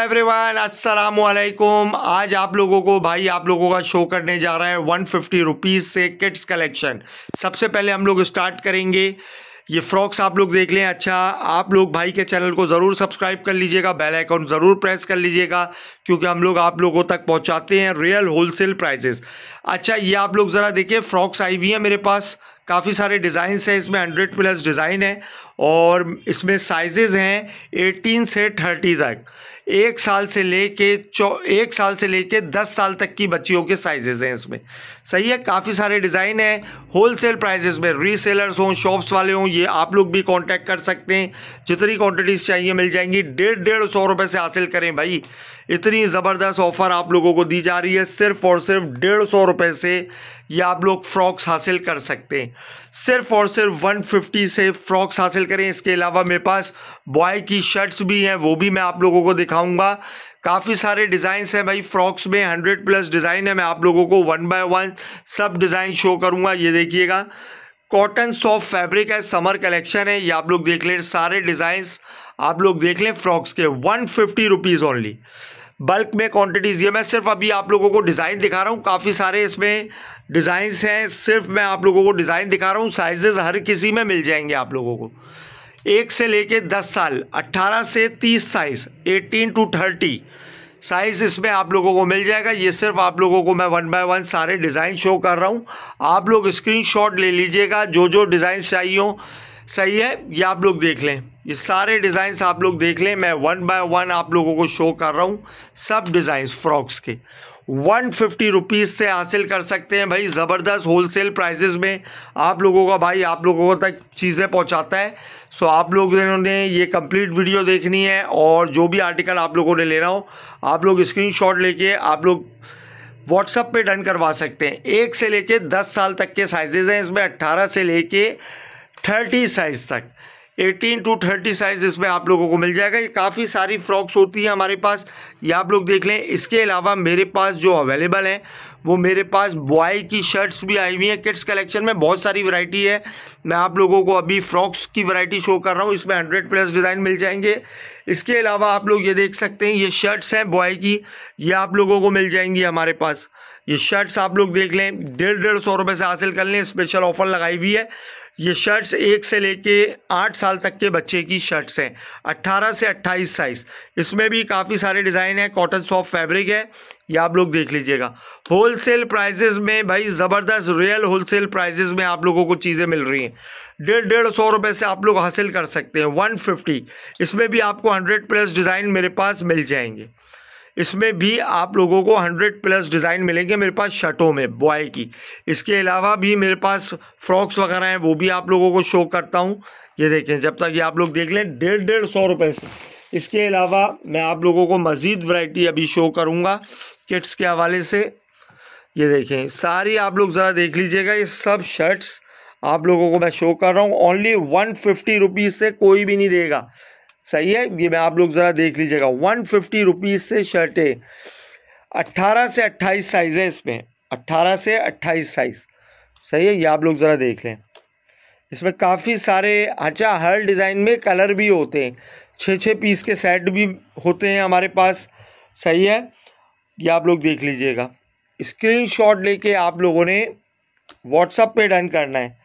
everyone अस्सलाम वालेकुम आज आप लोगों को भाई आप लोगों का शो करने जा रहा है वन फिफ्टी रुपीज़ से किड्स कलेक्शन सबसे पहले हम लोग स्टार्ट करेंगे ये फ्रॉक्स आप लोग देख लें अच्छा आप लोग भाई के चैनल को ज़रूर सब्सक्राइब कर लीजिएगा बेल आइकॉन ज़रूर प्रेस कर लीजिएगा क्योंकि हम लोग आप लोगों तक पहुंचाते हैं रियल सेल प्राइसेस अच्छा ये आप लोग ज़रा देखिए फ्रॉक्स आई हुई हैं मेरे पास काफ़ी सारे डिज़ाइंस हैं इसमें हंड्रेड प्लस डिज़ाइन है और इसमें साइजेज़ हैं 18 से 30 तक एक साल से लेके कर एक साल से लेके 10 साल तक की बच्चियों के साइजेज़ हैं इसमें सही है काफ़ी सारे डिज़ाइन हैं होलसेल प्राइजेस में रीसेलर्स हों शॉप्स वाले हों ये आप लोग भी कांटेक्ट कर सकते हैं जितनी क्वांटिटीज़ चाहिए मिल जाएंगी डेढ़ डेढ़ सौ रुपये से हासिल करें भाई इतनी ज़बरदस्त ऑफ़र आप लोगों को दी जा रही है सिर्फ़ और सिर्फ डेढ़ सौ रुपये से ये आप लोग फ्रॉक्स हासिल कर सकते हैं सिर्फ़ और सिर्फ वन फिफ्टी से फ्रॉक्स हासिल करें इसके अलावा मेरे पास बॉय की शर्ट्स भी हैं वो भी मैं आप लोगों को दिखाऊंगा काफ़ी सारे डिज़ाइंस हैं भाई फ्रॉक्स में हंड्रेड प्लस डिज़ाइन है मैं आप लोगों को वन बाय वन सब डिज़ाइन शो करूंगा ये देखिएगा कॉटन सॉफ्ट फैब्रिक है समर कलेक्शन है ये आप लोग देख लें सारे डिज़ाइंस आप लोग देख लें फ्रॉक्स के one fifty rupees only bulk में क्वांटिटीज़ ये मैं सिर्फ अभी आप लोगों को डिज़ाइन दिखा रहा हूँ काफ़ी सारे इसमें डिज़ाइंस हैं सिर्फ मैं आप लोगों को डिज़ाइन दिखा रहा हूँ साइजेज़ हर किसी में मिल जाएंगे आप लोगों को एक से लेके दस साल अट्ठारह से तीस size eighteen to thirty size इसमें आप लोगों को मिल जाएगा ये सिर्फ आप लोगों को मैं वन बाय वन सारे डिज़ाइन शो कर रहा हूँ आप लोग स्क्रीन ले लीजिएगा जो जो डिज़ाइन चाहिए हों सही है ये आप लोग देख लें ये सारे डिज़ाइंस आप लोग देख लें मैं वन बाय वन आप लोगों को शो कर रहा हूँ सब डिज़ाइंस फ्रॉक्स के वन फिफ्टी रुपीज़ से हासिल कर सकते हैं भाई ज़बरदस्त होलसेल प्राइसेस में आप लोगों का भाई आप लोगों तक चीज़ें पहुंचाता है सो आप लोग ने ये कंप्लीट वीडियो देखनी है और जो भी आर्टिकल आप लोगों ने लेना हो आप लोग स्क्रीनशॉट लेके आप लोग व्हाट्सअप पे डन करवा सकते हैं एक से लेके दस साल तक के साइजेज़ हैं इसमें अट्ठारह से लेके थर्टी साइज तक एटीन टू थर्टी साइज इसमें आप लोगों को मिल जाएगा ये काफ़ी सारी फ्रॉक्स होती है हमारे पास ये आप लोग देख लें इसके अलावा मेरे पास जो अवेलेबल हैं वो मेरे पास बॉय की शर्ट्स भी आई हुई हैं किड्स कलेक्शन में बहुत सारी वैरायटी है मैं आप लोगों को अभी फ्रॉक्स की वैरायटी शो कर रहा हूँ इसमें हंड्रेड प्लस डिज़ाइन मिल जाएंगे इसके अलावा आप लोग ये देख सकते हैं ये शर्ट्स हैं बॉय की ये आप लोगों को मिल जाएंगी हमारे पास ये शर्ट्स आप लोग देख लें डेढ़ डेढ़ सौ रुपये से हासिल कर लें स्पेशल ऑफर लगाई हुई है ये शर्ट्स एक से लेके आठ साल तक के बच्चे की शर्ट्स हैं अट्ठारह से अट्ठाईस साइज़ इसमें भी काफ़ी सारे डिज़ाइन हैं कॉटन सॉफ्ट फैब्रिक है ये आप लोग देख लीजिएगा होलसेल प्राइजेज़ में भाई ज़बरदस्त रियल होलसेल प्राइजेज़ में आप लोगों को चीज़ें मिल रही हैं डेढ़ डेढ़ सौ रुपये से आप लोग हासिल कर सकते हैं वन फिफ्टी इसमें भी आपको हंड्रेड प्लस डिज़ाइन मेरे पास मिल जाएंगे इसमें भी आप लोगों को हंड्रेड प्लस डिज़ाइन मिलेंगे मेरे पास शर्टों में बॉय की इसके अलावा भी मेरे पास फ्रॉक्स वगैरह हैं वो भी आप लोगों को शो करता हूँ ये देखें जब तक ये आप लोग देख लें डेढ़ डेढ़ सौ रुपये से इसके अलावा मैं आप लोगों को मज़ीद वैरायटी अभी शो करूँगा किट्स के हवाले से ये देखें सारी आप लोग ज़रा देख लीजिएगा ये सब शर्ट्स आप लोगों को मैं शो कर रहा हूँ ओनली वन फिफ्टी रुपीज़ से कोई भी नहीं देगा सही है ये मैं आप लोग ज़रा देख लीजिएगा वन फिफ्टी रुपीज़ से शर्टें अट्ठारह से अट्ठाईस साइज़ है इसमें अट्ठारह से अट्ठाईस साइज़ सही है ये आप लोग ज़रा देख लें इसमें काफ़ी सारे अच्छा हर डिज़ाइन में कलर भी होते हैं छः छः पीस के सेट भी होते हैं हमारे पास सही है ये आप लोग देख लीजिएगा शॉट लेके आप लोगों ने व्हाट्सअप पे डन करना है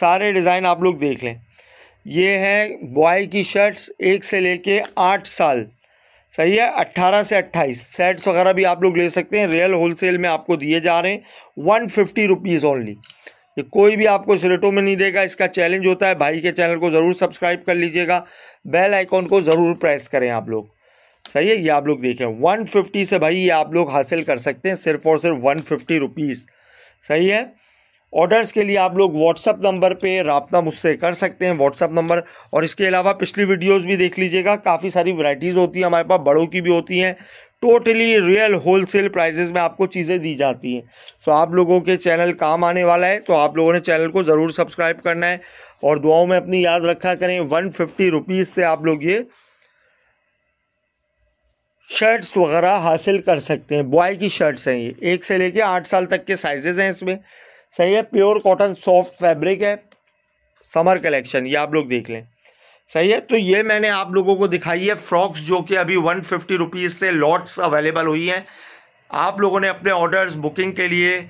सारे डिज़ाइन आप लोग देख लें ये है बॉय की शर्ट्स एक से लेके आठ साल सही है अट्ठारह से अट्ठाईस सेट्स वगैरह भी आप लोग ले सकते हैं रियल होलसेल में आपको दिए जा रहे हैं वन फिफ्टी रुपीज़ ओनली ये कोई भी आपको इस रेटों में नहीं देगा इसका चैलेंज होता है भाई के चैनल को ज़रूर सब्सक्राइब कर लीजिएगा बेल आइकॉन को ज़रूर प्रेस करें आप लोग सही है ये आप लोग देखें वन फिफ्टी से भाई ये आप लोग हासिल कर सकते हैं सिर्फ और सिर्फ वन फिफ्टी रुपीज़ सही है ऑर्डर्स के लिए आप लोग व्हाट्सअप नंबर पे रबता मुझसे कर सकते हैं व्हाट्सअप नंबर और इसके अलावा पिछली वीडियोस भी देख लीजिएगा काफ़ी सारी वैरायटीज़ होती हैं हमारे पास बड़ों की भी होती हैं टोटली रियल होलसेल प्राइजेज़ में आपको चीज़ें दी जाती हैं सो आप लोगों के चैनल काम आने वाला है तो आप लोगों ने चैनल को ज़रूर सब्सक्राइब करना है और दुआओं में अपनी याद रखा करें वन फिफ्टी से आप लोग ये शर्ट्स वगैरह हासिल कर सकते हैं बॉय की शर्ट्स हैं ये एक से लेके आठ साल तक के साइजेज़ हैं इसमें सही है प्योर कॉटन सॉफ्ट फैब्रिक है समर कलेक्शन ये आप लोग देख लें सही है तो ये मैंने आप लोगों को दिखाई है फ्रॉक्स जो कि अभी वन फिफ्टी रुपीज़ से लॉट्स अवेलेबल हुई हैं आप लोगों ने अपने ऑर्डर्स बुकिंग के लिए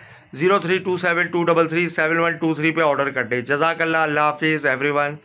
zero three two seven two double three seven one two three पर ऑर्डर कर दें जजाकल्ला अल्लाह हाफिज़ एवरी वन